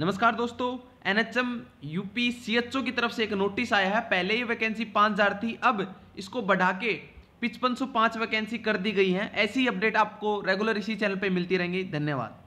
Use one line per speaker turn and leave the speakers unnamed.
नमस्कार दोस्तों N H M U P C H O की तरफ से एक नोटिस आया है पहले ही वैकेंसी पाँच हज़ार थी अब इसको बढ़ा के पिचपन सौ पाँच वैकेंसी कर दी गई है ऐसी अपडेट आपको रेगुलर इसी चैनल पे मिलती रहेंगी धन्यवाद